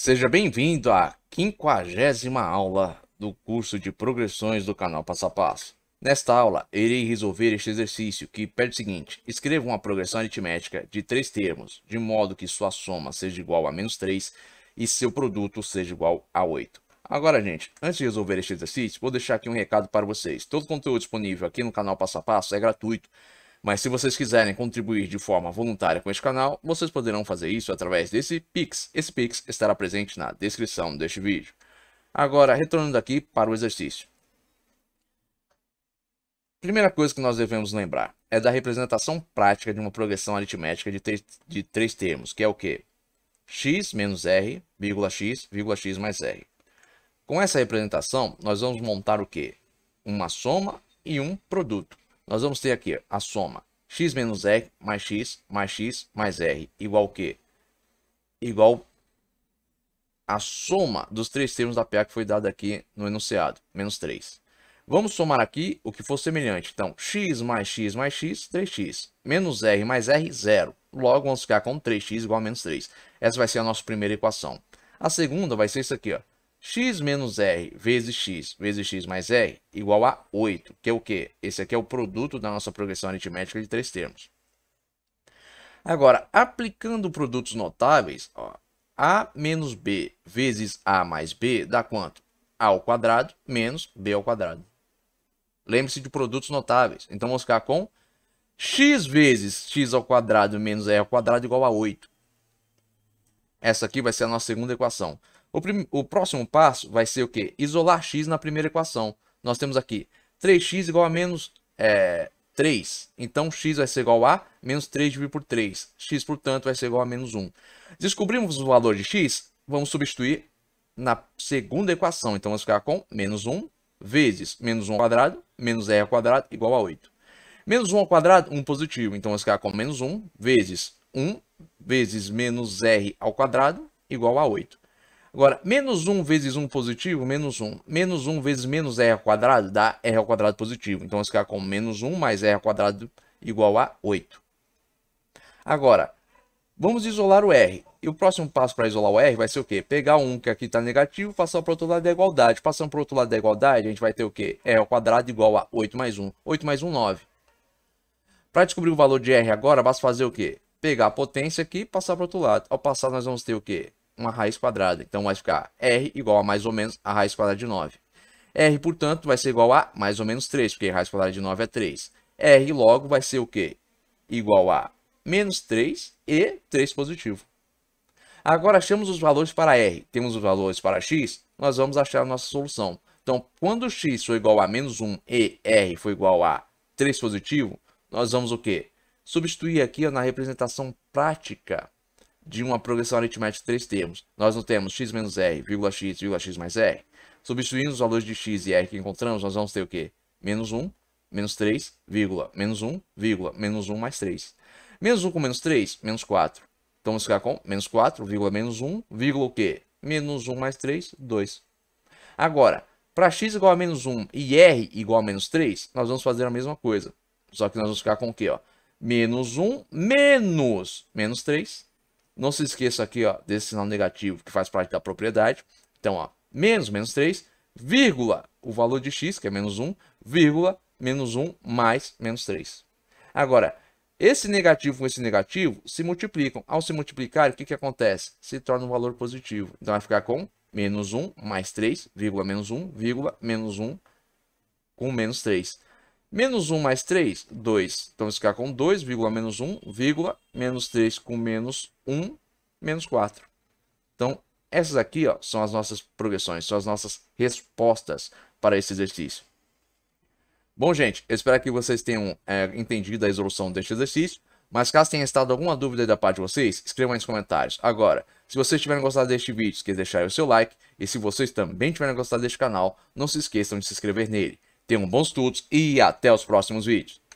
Seja bem-vindo à quinquagésima aula do curso de progressões do canal Passo a Passo. Nesta aula, irei resolver este exercício que pede o seguinte. Escreva uma progressão aritmética de três termos, de modo que sua soma seja igual a menos 3 e seu produto seja igual a 8. Agora, gente, antes de resolver este exercício, vou deixar aqui um recado para vocês. Todo o conteúdo disponível aqui no canal Passo a Passo é gratuito mas se vocês quiserem contribuir de forma voluntária com este canal, vocês poderão fazer isso através desse Pix. Esse Pix estará presente na descrição deste vídeo. Agora, retornando aqui para o exercício. Primeira coisa que nós devemos lembrar é da representação prática de uma progressão aritmética de três, de três termos, que é o quê? x menos r, vírgula x, vírgula x mais r. Com essa representação, nós vamos montar o quê? Uma soma e um produto. Nós vamos ter aqui a soma x menos r mais x mais x mais r igual o quê? Igual a soma dos três termos da PA que foi dada aqui no enunciado, menos 3. Vamos somar aqui o que for semelhante. Então, x mais x mais x, 3x. Menos r mais r, 0. Logo, vamos ficar com 3x igual a menos 3. Essa vai ser a nossa primeira equação. A segunda vai ser isso aqui, ó x menos r vezes x vezes x mais r igual a 8, que é o quê? Esse aqui é o produto da nossa progressão aritmética de três termos. Agora, aplicando produtos notáveis, ó, a menos b vezes a mais b dá quanto? a ao quadrado menos b ao quadrado. Lembre-se de produtos notáveis. Então, vamos ficar com x vezes x ao quadrado menos r ao quadrado igual a 8. Essa aqui vai ser a nossa segunda equação. O, prim... o próximo passo vai ser o quê? Isolar x na primeira equação. Nós temos aqui 3x igual a menos é, 3. Então, x vai ser igual a menos 3 dividido por 3. x, portanto, vai ser igual a menos 1. Descobrimos o valor de x, vamos substituir na segunda equação. Então, vamos ficar com menos 1 vezes menos 1 ao quadrado, menos r ao quadrado, igual a 8. Menos 1 ao quadrado, 1 positivo. Então, vamos ficar com menos 1 vezes 1 vezes menos r ao quadrado, igual a 8. Agora, menos 1 vezes 1 positivo, menos 1. Menos 1 vezes menos r ao quadrado dá r ao quadrado positivo. Então, isso fica com menos 1 mais r ao quadrado igual a 8. Agora, vamos isolar o r. E o próximo passo para isolar o r vai ser o quê? Pegar um que aqui está negativo, passar para o outro lado da igualdade. Passando para o outro lado da igualdade, a gente vai ter o quê? r ao quadrado igual a 8 mais 1. 8 mais 1, 9. Para descobrir o valor de r agora, basta fazer o quê? Pegar a potência aqui e passar para o outro lado. Ao passar, nós vamos ter o quê? uma raiz quadrada. Então vai ficar R igual a mais ou menos a raiz quadrada de 9. R, portanto, vai ser igual a mais ou menos 3, porque raiz quadrada de 9 é 3. R, logo, vai ser o quê? Igual a menos 3 e 3 positivo. Agora achamos os valores para R. Temos os valores para x, nós vamos achar a nossa solução. Então, quando x foi igual a menos 1 e R foi igual a 3 positivo, nós vamos o quê? Substituir aqui ó, na representação prática de uma progressão aritmética de três termos. Nós não temos x menos r, vírgula x, vírgula x mais r. Substituindo os valores de x e r que encontramos, nós vamos ter o quê? Menos 1, menos 3, vírgula, menos 1, vírgula, menos 1 mais 3. Menos 1 com menos 3, menos 4. Então vamos ficar com menos 4, vírgula, menos 1, vírgula o quê? Menos 1 mais 3, 2. Agora, para x igual a menos 1 e r igual a menos 3, nós vamos fazer a mesma coisa. Só que nós vamos ficar com o quê? Ó? Menos 1 menos menos 3 não se esqueça aqui, ó, desse sinal negativo que faz parte da propriedade. Então, ó, menos menos 3, vírgula, o valor de x, que é menos 1, vírgula, menos 1, mais menos 3. Agora, esse negativo com esse negativo se multiplicam. Ao se multiplicar, o que, que acontece? Se torna um valor positivo. Então, vai ficar com menos 1 mais 3, vírgula, menos 1, vírgula, menos 1 com menos 3. Menos 1 mais 3, 2. Então, ficar com 2, vírgula, menos 1, vírgula, menos 3 com menos 1, menos 4. Então, essas aqui ó, são as nossas progressões, são as nossas respostas para esse exercício. Bom, gente, espero que vocês tenham é, entendido a resolução deste exercício. Mas caso tenha estado alguma dúvida da parte de vocês, escrevam aí nos comentários. Agora, se vocês tiverem gostado deste vídeo, esqueça de deixar o seu like. E se vocês também tiverem gostado deste canal, não se esqueçam de se inscrever nele. Tenham bons estudos e até os próximos vídeos.